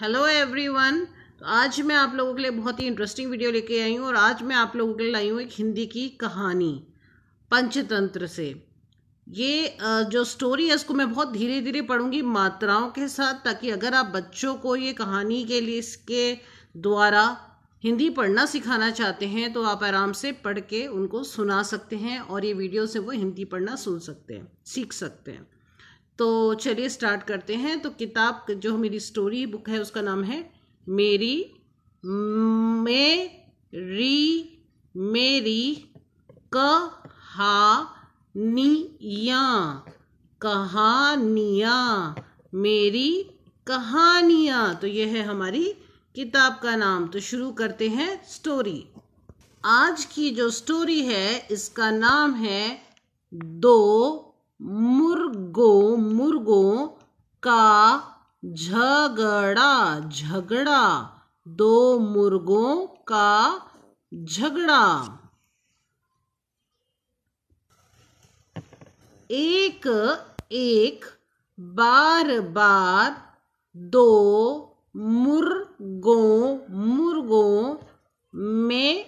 hello everyone तो आज मैं आप लोगों के लिए बहुत ही इंटरेस्टिंग वीडियो लेके आई हूँ और आज मैं आप लोगों के लिए लाई हूँ एक हिंदी की कहानी पंचतंत्र से ये जो स्टोरी है इसको मैं बहुत धीरे धीरे पढ़ूंगी मात्राओं के साथ ताकि अगर आप बच्चों को ये कहानी के लिए इसके द्वारा हिंदी पढ़ना सिखाना चाहते हैं तो आप आराम से पढ़ के उनको सुना सकते हैं और ये वीडियो से वो हिंदी पढ़ना सुन सकते हैं सीख सकते हैं तो चलिए स्टार्ट करते हैं तो किताब जो मेरी स्टोरी बुक है उसका नाम है मेरी मे री मेरी कहानियाँ कहानियाँ मेरी कहानियाँ तो यह है हमारी किताब का नाम तो शुरू करते हैं स्टोरी आज की जो स्टोरी है इसका नाम है दो मुर्गों बुजुर्गों का झगड़ा झगड़ा दो मुर्गों का झगड़ा एक एक बार बार दो मुर्गों मुर्गों में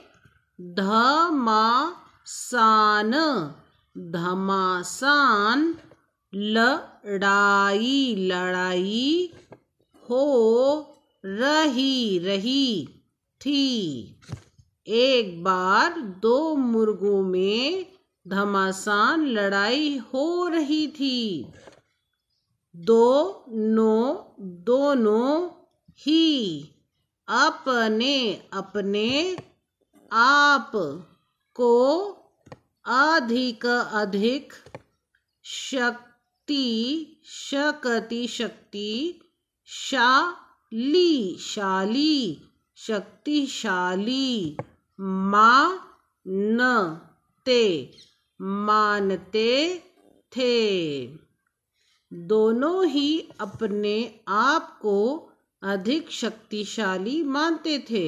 धमासान धमासान लड़ाई लड़ाई हो रही रही थी एक बार दो मुर्गों में धमासान लड़ाई हो रही थी दोनों दोनों ही अपने अपने आप को अधिक अधिक शक्ति शक्ति शकति शक्ति शाली शाली शक्तिशाली ते मानते थे दोनों ही अपने आप को अधिक शक्तिशाली मानते थे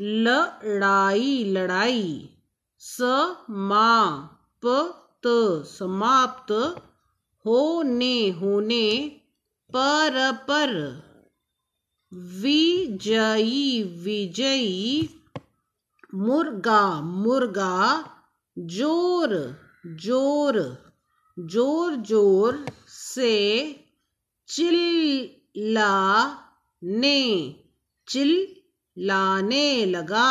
लड़ाई लड़ाई समाप्त समाप्त होने होने पर पर विजयी विजयी मुर्गा मुर्गा जोर जोर जोर जोर से चिल्ला ने चिल्लाने लगा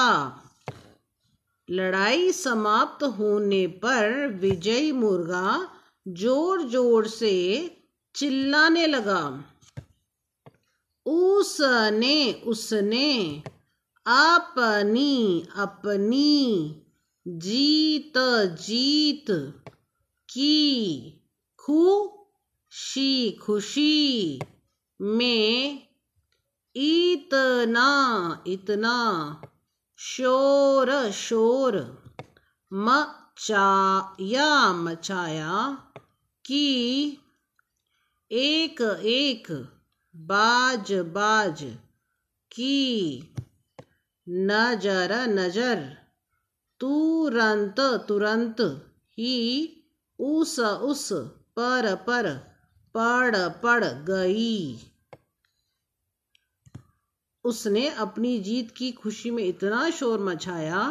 लड़ाई समाप्त होने पर विजयी मुर्गा जोर जोर से चिल्लाने लगा उसने उसने अपनी अपनी जीत जीत की खुशी खुशी में इतना इतना शोर शोर म मचाया मचाया कि एक एक बाज बाज की नजर नजर तुरंत तुरंत ही उस उस पर पर पड़ पड़ गई उसने अपनी जीत की खुशी में इतना शोर मचाया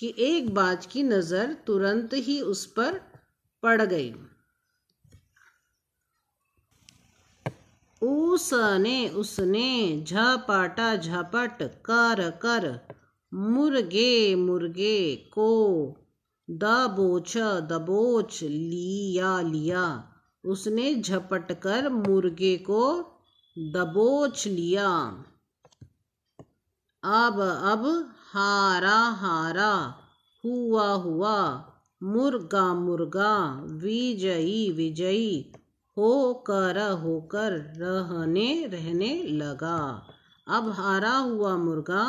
कि एक बाज की नज़र तुरंत ही उस पर पड़ गई उसने उसने झपाटा झपट कर कर मुर्गे मुर्गे को दबोच दबोच लिया लिया उसने झपट कर मुर्गे को दबोच लिया अब अब हारा हारा हुआ हुआ मुर्गा मुर्गा विजयी विजयी होकर होकर रहने रहने लगा अब हारा हुआ मुर्गा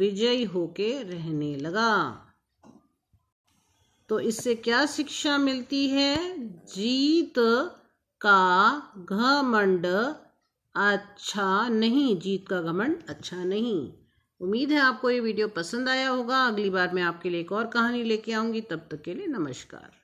विजयी होके रहने लगा तो इससे क्या शिक्षा मिलती है जीत का घमंड अच्छा नहीं जीत का घमंड अच्छा नहीं उम्मीद है आपको ये वीडियो पसंद आया होगा अगली बार मैं आपके लिए एक और कहानी लेके आऊँगी तब तक के लिए नमस्कार